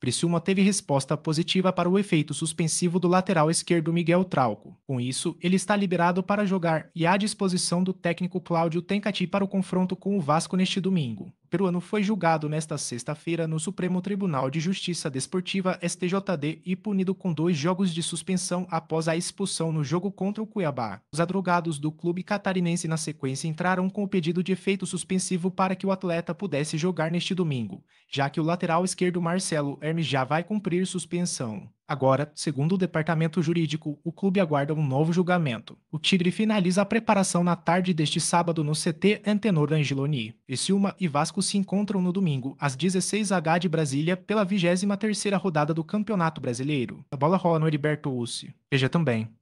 Criciúma teve resposta positiva para o efeito suspensivo do lateral esquerdo Miguel Trauco. Com isso, ele está liberado para jogar e à disposição do técnico Cláudio Tencati para o confronto com o Vasco neste domingo peruano foi julgado nesta sexta-feira no Supremo Tribunal de Justiça Desportiva STJD e punido com dois jogos de suspensão após a expulsão no jogo contra o Cuiabá. Os advogados do clube catarinense na sequência entraram com o pedido de efeito suspensivo para que o atleta pudesse jogar neste domingo, já que o lateral esquerdo Marcelo Hermes já vai cumprir suspensão. Agora, segundo o departamento jurídico, o clube aguarda um novo julgamento. O Tigre finaliza a preparação na tarde deste sábado no CT Antenor Angeloni. Esilma e Vasco se encontram no domingo, às 16h de Brasília, pela 23 terceira rodada do Campeonato Brasileiro. A bola rola no Heriberto Ussi. Veja também.